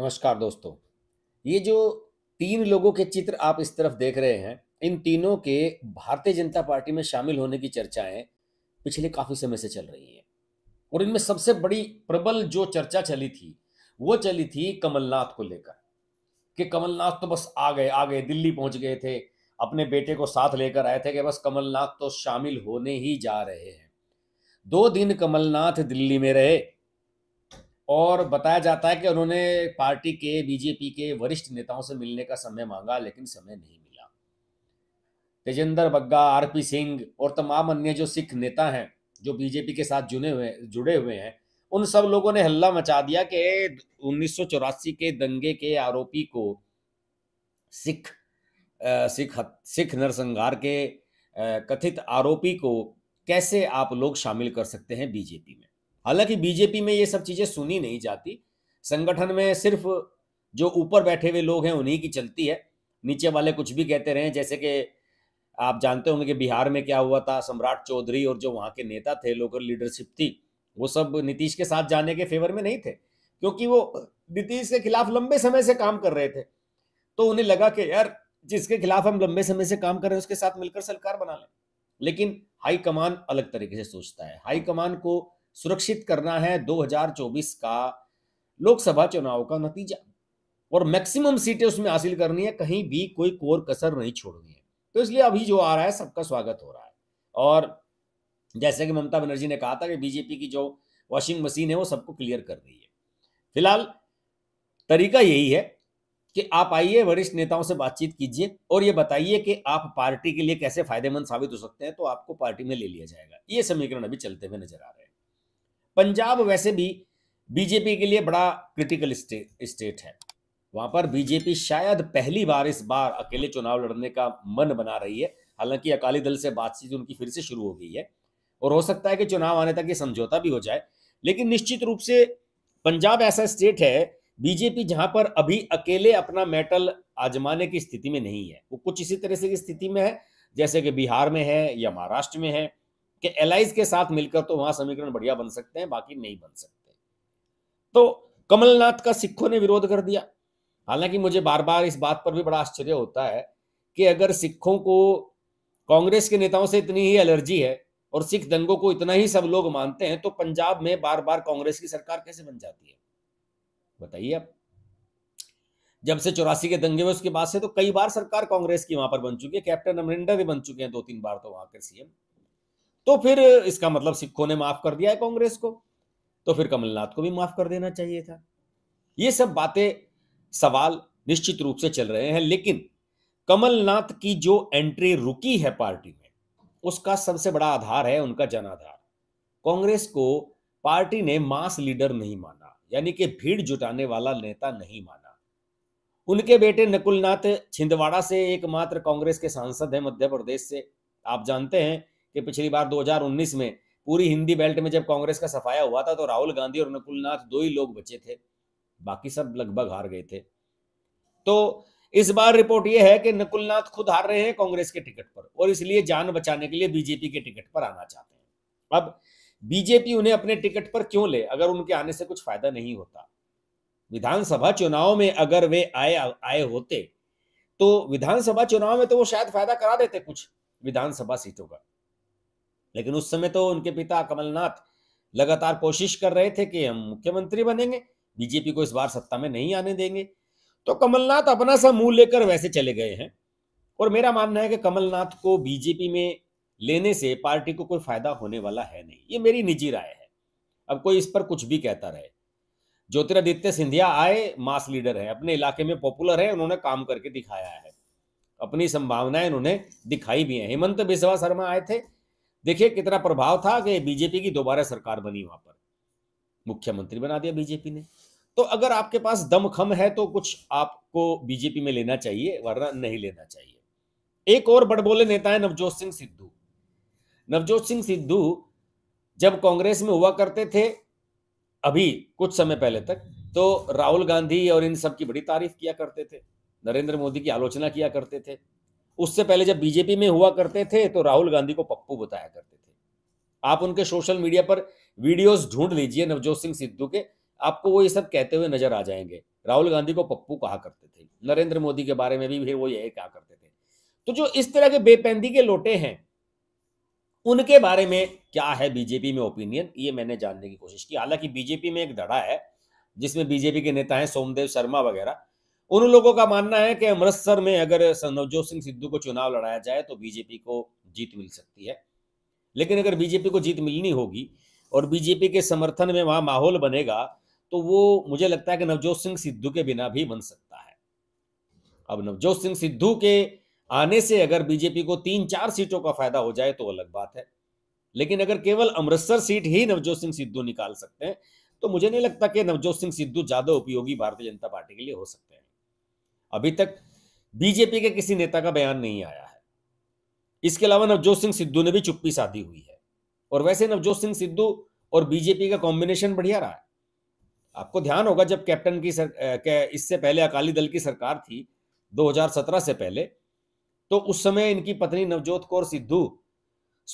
नमस्कार दोस्तों ये जो तीन लोगों के चित्र आप इस तरफ देख रहे हैं इन तीनों के भारतीय जनता पार्टी में शामिल होने की चर्चाएं पिछले काफी समय से चल रही हैं और इनमें सबसे बड़ी प्रबल जो चर्चा चली थी वो चली थी कमलनाथ को लेकर कि कमलनाथ तो बस आ गए आ गए दिल्ली पहुंच गए थे अपने बेटे को साथ लेकर आए थे कि बस कमलनाथ तो शामिल होने ही जा रहे हैं दो दिन कमलनाथ दिल्ली में रहे और बताया जाता है कि उन्होंने पार्टी के बीजेपी के वरिष्ठ नेताओं से मिलने का समय मांगा लेकिन समय नहीं मिला तेजेंद्र बग्गा आर पी सिंह और तमाम अन्य जो सिख नेता हैं जो बीजेपी के साथ जुड़े हुए जुड़े हुए हैं उन सब लोगों ने हल्ला मचा दिया कि उन्नीस के दंगे के आरोपी को सिख सिख सिख नरसंहार के कथित आरोपी को कैसे आप लोग शामिल कर सकते हैं बीजेपी में हालांकि बीजेपी में ये सब चीजें सुनी नहीं जाती संगठन में सिर्फ जो ऊपर बैठे हुए लोग हैं उन्हीं की चलती है नीचे वाले कुछ भी कहते रहे जैसे कि आप जानते होंगे कि बिहार में क्या हुआ था सम्राट चौधरी और जो वहां के नेता थे लोकल लीडरशिप थी वो सब नीतीश के साथ जाने के फेवर में नहीं थे क्योंकि वो नीतीश के खिलाफ लंबे समय से काम कर रहे थे तो उन्हें लगा कि यार जिसके खिलाफ हम लंबे समय से काम कर रहे हैं उसके साथ मिलकर सरकार बना लें लेकिन हाईकमान अलग तरीके से सोचता है हाईकमान को सुरक्षित करना है 2024 का लोकसभा चुनाव का नतीजा और मैक्सिमम सीटें उसमें हासिल करनी है कहीं भी कोई कोर कसर नहीं छोड़नी है तो इसलिए अभी जो आ रहा है सबका स्वागत हो रहा है और जैसे कि ममता बनर्जी ने कहा था कि बीजेपी की जो वॉशिंग मशीन है वो सबको क्लियर कर रही है फिलहाल तरीका यही है कि आप आइए वरिष्ठ नेताओं से बातचीत कीजिए और ये बताइए कि आप पार्टी के लिए कैसे फायदेमंद साबित हो सकते हैं तो आपको पार्टी में ले लिया जाएगा ये समीकरण अभी चलते हुए नजर आ रहे हैं पंजाब वैसे भी बीजेपी के लिए बड़ा क्रिटिकल स्टेट स्टेट है वहां पर बीजेपी शायद पहली बार इस बार अकेले चुनाव लड़ने का मन बना रही है हालांकि अकाली दल से बातचीत उनकी फिर से शुरू हो गई है और हो सकता है कि चुनाव आने तक ये समझौता भी हो जाए लेकिन निश्चित रूप से पंजाब ऐसा स्टेट है बीजेपी जहां पर अभी अकेले अपना मेटल आजमाने की स्थिति में नहीं है वो कुछ इसी तरह से की स्थिति में है जैसे कि बिहार में है या महाराष्ट्र में है कि एलाइज के साथ मिलकर तो वहां समीकरण बढ़िया बन सकते हैं बाकी नहीं बन सकते तो कमलनाथ का सिखों ने विरोध कर दिया हालांकि मुझे बार बार इस बात पर भी बड़ा आश्चर्य होता है कि अगर सिखों को कांग्रेस के नेताओं से इतनी ही एलर्जी है और सिख दंगों को इतना ही सब लोग मानते हैं तो पंजाब में बार बार कांग्रेस की सरकार कैसे बन जाती है बताइए आप जब से चौरासी के दंगे में उसके बाद से तो कई बार सरकार कांग्रेस की वहां पर बन चुकी है कैप्टन अमरिंदर भी बन चुके हैं दो तीन बार तो वहां के सीएम तो फिर इसका मतलब सिखों ने माफ कर दिया है कांग्रेस को तो फिर कमलनाथ को भी माफ कर देना चाहिए था ये सब बातें सवाल निश्चित रूप से चल रहे हैं लेकिन कमलनाथ की जो एंट्री रुकी है पार्टी में उसका सबसे बड़ा आधार है उनका जनाधार कांग्रेस को पार्टी ने मास लीडर नहीं माना यानी कि भीड़ जुटाने वाला नेता नहीं माना उनके बेटे नकुलनाथ छिंदवाड़ा से एकमात्र कांग्रेस के सांसद हैं मध्य प्रदेश से आप जानते हैं कि पिछली बार 2019 में पूरी हिंदी बेल्ट में जब कांग्रेस का सफाया हुआ था तो राहुल गांधी और नकुल नाथ दो ही लोग बचे थे बाकी सब लगभग हार गए थे तो इस बार रिपोर्ट यह है कि नकुल नाथ खुद हार रहे हैं कांग्रेस के टिकट पर और इसलिए जान बचाने के लिए बीजेपी के टिकट पर आना चाहते हैं अब बीजेपी उन्हें अपने टिकट पर क्यों ले अगर उनके आने से कुछ फायदा नहीं होता विधानसभा चुनाव में अगर वे आए आए होते तो विधानसभा चुनाव में तो वो शायद फायदा करा देते कुछ विधानसभा सीटों का लेकिन उस समय तो उनके पिता कमलनाथ लगातार कोशिश कर रहे थे कि हम मुख्यमंत्री बनेंगे बीजेपी को इस बार सत्ता में नहीं आने देंगे तो कमलनाथ अपना सा मुंह लेकर वैसे चले गए हैं और मेरा मानना है कि कमलनाथ को बीजेपी में लेने से पार्टी को कोई फायदा होने वाला है नहीं ये मेरी निजी राय है अब कोई इस पर कुछ भी कहता रहे ज्योतिरादित्य सिंधिया आए मास लीडर है अपने इलाके में पॉपुलर है उन्होंने काम करके दिखाया है अपनी संभावनाएं उन्होंने दिखाई भी है हेमंत बिस्वा शर्मा आए थे देखिए कितना प्रभाव था कि बीजेपी की दोबारा सरकार बनी वहां पर मुख्यमंत्री बना दिया बीजेपी ने तो अगर आपके पास दमखम है तो कुछ आपको बीजेपी में लेना चाहिए वरना नहीं लेना चाहिए एक और बड़बोले नेता है नवजोत सिंह सिद्धू नवजोत सिंह सिद्धू जब कांग्रेस में हुआ करते थे अभी कुछ समय पहले तक तो राहुल गांधी और इन सब की बड़ी तारीफ किया करते थे नरेंद्र मोदी की आलोचना किया करते थे उससे पहले जब बीजेपी में हुआ करते थे तो राहुल गांधी को पप्पू बताया करते थे आप उनके सोशल मीडिया पर वीडियोस ढूंढ लीजिए नवजोत सिंह सिद्धू के आपको वो ये सब कहते हुए नजर आ जाएंगे राहुल गांधी को पप्पू कहा करते थे नरेंद्र मोदी के बारे में भी फिर वो यही कहा करते थे तो जो इस तरह के बेपैंदी के लोटे हैं उनके बारे में क्या है बीजेपी में ओपिनियन ये मैंने जानने की कोशिश की हालांकि बीजेपी में एक धड़ा है जिसमें बीजेपी के नेता हैं सोमदेव शर्मा वगैरह उन लोगों का मानना है कि अमृतसर में अगर नवजोत सिंह सिद्धू को चुनाव लड़ाया जाए तो बीजेपी को जीत मिल सकती है लेकिन अगर बीजेपी को जीत मिलनी होगी और बीजेपी के समर्थन में वहां माहौल बनेगा तो वो मुझे लगता है कि नवजोत सिंह सिद्धू के बिना भी बन सकता है अब नवजोत सिंह सिद्धू के आने से अगर बीजेपी को तीन चार सीटों का फायदा हो जाए तो अलग बात है लेकिन अगर केवल अमृतसर सीट ही नवजोत सिंह सिद्धू निकाल सकते हैं तो मुझे नहीं लगता कि नवजोत सिंह सिद्धू ज्यादा उपयोगी भारतीय जनता पार्टी के लिए हो सकता अभी तक बीजेपी के किसी नेता का बयान नहीं आया है इसके अलावा नवजोत सिंह सिद्धू ने भी चुप्पी साधी हुई है और वैसे नवजोत सिंह सिद्धू और बीजेपी का कॉम्बिनेशन बढ़िया रहा है आपको ध्यान होगा जब कैप्टन की सर, इससे पहले अकाली दल की सरकार थी 2017 से पहले तो उस समय इनकी पत्नी नवजोत कौर सिद्धू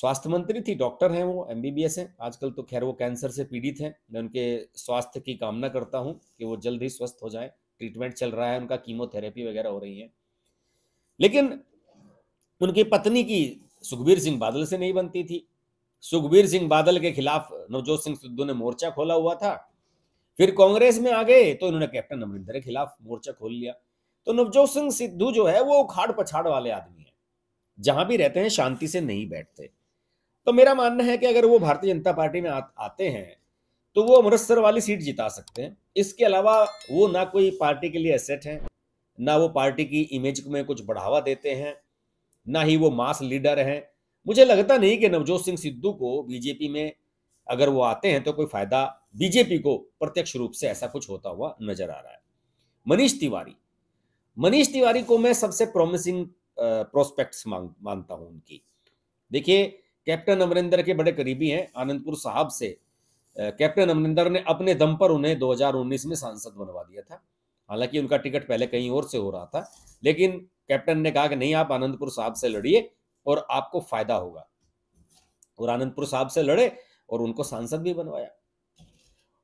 स्वास्थ्य मंत्री थी डॉक्टर हैं वो एमबीबीएस हैं आजकल तो खैर वो कैंसर से पीड़ित हैं मैं उनके स्वास्थ्य की कामना करता हूं कि वो जल्द ही स्वस्थ हो जाएं ट्रीटमेंट चल रहा है उनका कीमोथेरेपी वगैरह हो रही है लेकिन उनकी पत्नी की सुखबीर सिंह बादल से नहीं बनती थी सुखबीर सिंह बादल के खिलाफ नवजोत सिंह सिद्धू ने मोर्चा खोला हुआ था फिर कांग्रेस में आ गए तो इन्होंने कैप्टन अमरिंदर के खिलाफ मोर्चा खोल लिया तो नवजोत सिंह सिद्धू जो है वो उखाड़ पछाड़ वाले आदमी है जहां भी रहते हैं शांति से नहीं बैठते तो मेरा मानना है कि अगर वो भारतीय जनता पार्टी में आ, आते हैं तो वो अमृतसर वाली सीट जिता सकते हैं इसके अलावा वो ना कोई पार्टी के लिए एसेट हैं ना वो पार्टी की इमेज में कुछ बढ़ावा देते हैं ना ही वो मास लीडर हैं मुझे लगता नहीं कि नवजोत सिंह सिद्धू को बीजेपी में अगर वो आते हैं तो कोई फायदा बीजेपी को प्रत्यक्ष रूप से ऐसा कुछ होता हुआ नजर आ रहा है मनीष तिवारी मनीष तिवारी को मैं सबसे प्रोमिसिंग प्रोस्पेक्ट्स मानता हूं उनकी देखिए कैप्टन अमरिंदर के बड़े करीबी हैं आनंदपुर साहब से कैप्टन अमरिंदर ने अपने दम पर उन्हें 2019 में सांसद बनवा दिया था हालांकि उनका टिकट पहले कहीं और से हो रहा था लेकिन कैप्टन ने कहा कि नहीं आप आनंदपुर साहब से लड़िए और आपको फायदा होगा और आनंदपुर साहब से लड़े और उनको सांसद भी बनवाया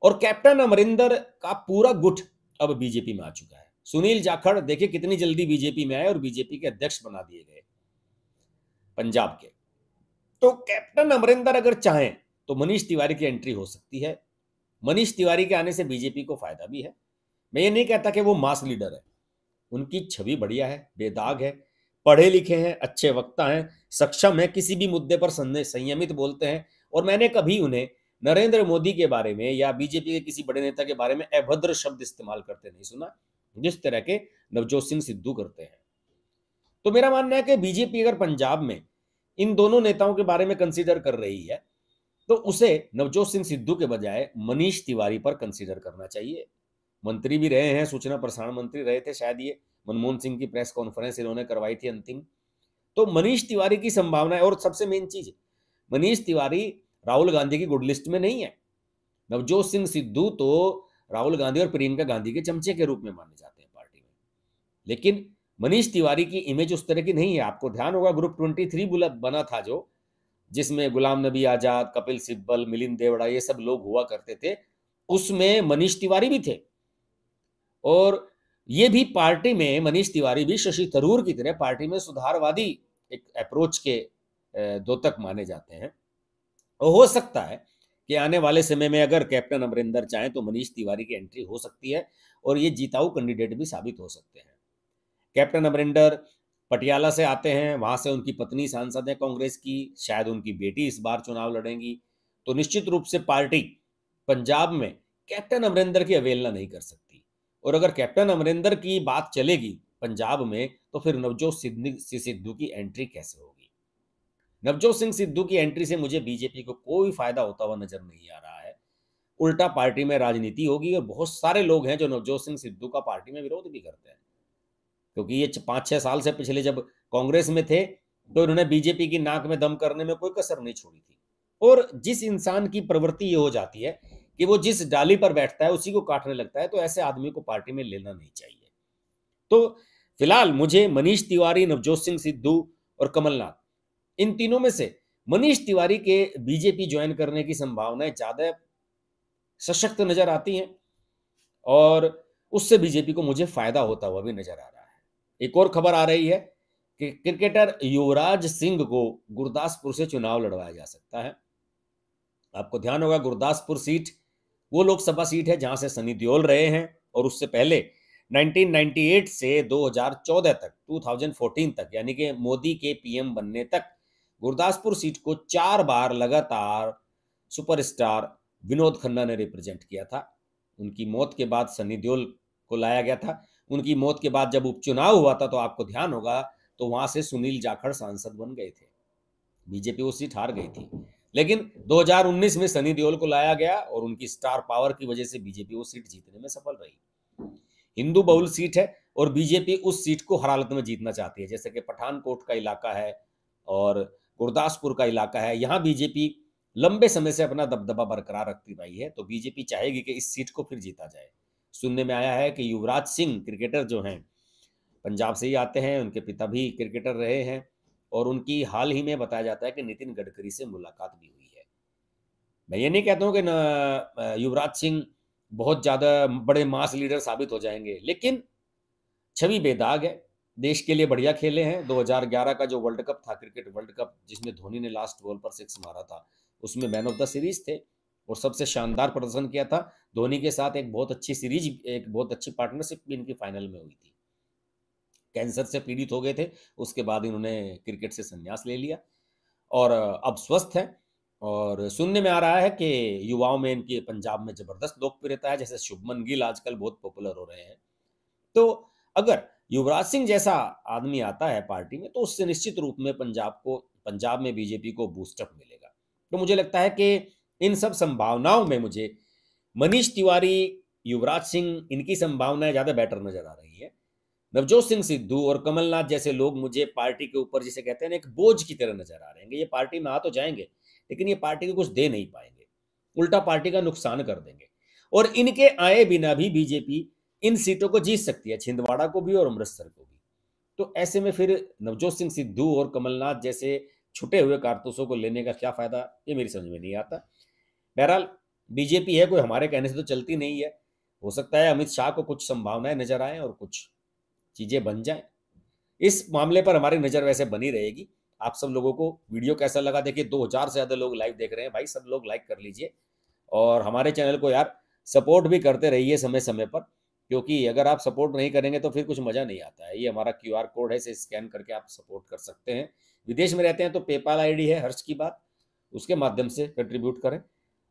और कैप्टन अमरिंदर का पूरा गुट अब बीजेपी में आ चुका है सुनील जाखड़ देखिए कितनी जल्दी बीजेपी में आए और बीजेपी के अध्यक्ष बना दिए गए पंजाब के तो कैप्टन अमरिंदर अगर चाहें तो मनीष तिवारी की एंट्री हो सकती है मनीष तिवारी के आने से बीजेपी को फायदा भी है मैं ये नहीं कहता कि वो मास लीडर है उनकी छवि बढ़िया है बेदाग है पढ़े लिखे हैं अच्छे वक्ता हैं सक्षम है किसी भी मुद्दे पर संयमित बोलते हैं और मैंने कभी उन्हें नरेंद्र मोदी के बारे में या बीजेपी के किसी बड़े नेता के बारे में अभद्र शब्द इस्तेमाल करते नहीं सुना जिस तरह के नवजोत सिंह सिद्धू करते हैं तो मेरा मानना है कि बीजेपी अगर पंजाब में इन दोनों नेताओं के बारे में कंसिडर कर रही है तो उसे नवजोत सिंह सिद्धू के बजाय मनीष तिवारी पर कंसीडर करना चाहिए मंत्री भी रहे हैं सूचना प्रसारण मंत्री रहे थे शायद ये मनमोहन सिंह की प्रेस कॉन्फ्रेंस इन्होंने करवाई थी अंतिम तो मनीष तिवारी की संभावना है और सबसे मेन चीज मनीष तिवारी राहुल गांधी की गुड लिस्ट में नहीं है नवजोत सिंह सिद्धू तो राहुल गांधी और प्रियंका गांधी के चमचे के रूप में माने जाते हैं पार्टी में लेकिन मनीष तिवारी की इमेज उस तरह की नहीं है आपको ध्यान होगा ग्रुप ट्वेंटी थ्री बुला बना था जो जिसमें गुलाम नबी आजाद कपिल सिब्बल मिलिंद देवड़ा ये सब लोग हुआ करते थे उसमें मनीष तिवारी भी थे और ये भी पार्टी में मनीष तिवारी भी शशि थरूर की तरह पार्टी में सुधारवादी एक अप्रोच के दो तक माने जाते हैं और हो सकता है कि आने वाले समय में अगर कैप्टन अमरिंदर चाहे तो मनीष तिवारी की एंट्री हो सकती है और ये जीताऊ कैंडिडेट भी साबित हो सकते हैं कैप्टन अमरिंदर पटियाला से आते हैं वहां से उनकी पत्नी सांसद है कांग्रेस की शायद उनकी बेटी इस बार चुनाव लड़ेंगी तो निश्चित रूप से पार्टी पंजाब में कैप्टन अमरिंदर की अवेलना नहीं कर सकती और अगर कैप्टन अमरिंदर की बात चलेगी पंजाब में तो फिर नवजोत सिंह सिद्धू की एंट्री कैसे होगी नवजोत सिंह सिद्धू की एंट्री से मुझे बीजेपी को कोई फायदा होता हुआ नजर नहीं आ रहा है उल्टा पार्टी में राजनीति होगी और बहुत सारे लोग हैं जो नवजोत सिंह सिद्धू का पार्टी में विरोध भी करते हैं क्योंकि ये पांच छह साल से पिछले जब कांग्रेस में थे तो इन्होंने बीजेपी की नाक में दम करने में कोई कसर नहीं छोड़ी थी और जिस इंसान की प्रवृत्ति ये हो जाती है कि वो जिस डाली पर बैठता है उसी को काटने लगता है तो ऐसे आदमी को पार्टी में लेना नहीं चाहिए तो फिलहाल मुझे मनीष तिवारी नवजोत सिंह सिद्धू और कमलनाथ इन तीनों में से मनीष तिवारी के बीजेपी ज्वाइन करने की संभावनाएं ज्यादा सशक्त नजर आती हैं और उससे बीजेपी को मुझे फायदा होता हुआ भी नजर आ रहा है एक और खबर आ रही है कि क्रिकेटर युवराज सिंह को गुरदासपुर से चुनाव लड़वाया जा सकता है आपको ध्यान होगा गुरदासपुर सीट वो लोकसभा सीट है जहां से सनी देओल रहे हैं और उससे पहले 1998 से 2014 तक 2014 तक यानी कि मोदी के पीएम बनने तक गुरदासपुर सीट को चार बार लगातार सुपरस्टार विनोद खन्ना ने रिप्रेजेंट किया था उनकी मौत के बाद सनी देओल को लाया गया था उनकी मौत के बाद जब उपचुनाव हुआ था तो आपको ध्यान होगा तो वहां से सुनील जाखड़ सांसद बन गए थे बीजेपी वो सीट हार गई थी लेकिन 2019 में सनी देओल को लाया गया और उनकी स्टार पावर की वजह से बीजेपी वो सीट जीतने में सफल रही हिंदू बहुल सीट है और बीजेपी उस सीट को हर हालत में जीतना चाहती है जैसे कि पठानकोट का इलाका है और गुरदासपुर का इलाका है यहाँ बीजेपी लंबे समय से अपना दबदबा बरकरार रखती रही है तो बीजेपी चाहेगी कि इस सीट को फिर जीता जाए सुनने में आया है कि युवराज सिंह क्रिकेटर जो हैं पंजाब से ही आते हैं उनके पिता भी क्रिकेटर रहे हैं और उनकी हाल ही में बताया जाता है कि नितिन गडकरी से मुलाकात भी हुई है मैं ये नहीं कहता हूँ कि युवराज सिंह बहुत ज़्यादा बड़े मास लीडर साबित हो जाएंगे लेकिन छवि बेदाग है देश के लिए बढ़िया खेले हैं 2011 का जो वर्ल्ड कप था क्रिकेट वर्ल्ड कप जिसमें धोनी ने लास्ट बॉल पर सिक्स मारा था उसमें मैन ऑफ द सीरीज थे और सबसे शानदार प्रदर्शन किया था धोनी के साथ एक बहुत अच्छी सीरीज एक बहुत अच्छी पार्टनरशिप भी इनकी फाइनल में हुई थी कैंसर से पीड़ित हो गए थे उसके बाद इन्होंने क्रिकेट से संन्यास ले लिया और अब स्वस्थ हैं और सुनने में आ रहा है कि युवाओं में इनकी पंजाब में जबरदस्त लोकप्रियता है जैसे शुभमन गिल आजकल बहुत पॉपुलर हो रहे हैं तो अगर युवराज सिंह जैसा आदमी आता है पार्टी में तो उससे निश्चित रूप में पंजाब को पंजाब में बीजेपी को बूस्टअप मिलेगा तो मुझे लगता है कि इन सब संभावनाओं में मुझे मनीष तिवारी युवराज सिंह इनकी संभावनाएं ज़्यादा बेटर नजर आ रही है नवजोत सिंह सिद्धू और कमलनाथ जैसे लोग मुझे पार्टी के ऊपर जिसे कहते हैं ना एक बोझ की तरह नजर आ रहे हैं ये पार्टी में आ तो जाएंगे लेकिन ये पार्टी को कुछ दे नहीं पाएंगे उल्टा पार्टी का नुकसान कर देंगे और इनके आए बिना भी बीजेपी इन सीटों को जीत सकती है छिंदवाड़ा को भी और अमृतसर को भी तो ऐसे में फिर नवजोत सिंह सिद्धू और कमलनाथ जैसे छुटे हुए कारतूसों को लेने का क्या फायदा ये मेरी समझ में नहीं आता बहरहाल बीजेपी है कोई हमारे कहने से तो चलती नहीं है हो सकता है अमित शाह को कुछ संभावनाएं नजर आए और कुछ चीजें बन जाए इस मामले पर हमारी नजर वैसे बनी रहेगी आप सब लोगों को वीडियो कैसा लगा देखिए 2000 से ज्यादा लोग लाइव देख रहे हैं भाई सब लोग लाइक कर लीजिए और हमारे चैनल को यार सपोर्ट भी करते रहिए समय समय पर क्योंकि अगर आप सपोर्ट नहीं करेंगे तो फिर कुछ मजा नहीं आता है ये हमारा क्यू कोड है इसे स्कैन करके आप सपोर्ट कर सकते हैं विदेश में रहते हैं तो पेपाल आई है हर्ष की बात उसके माध्यम से कंट्रीब्यूट करें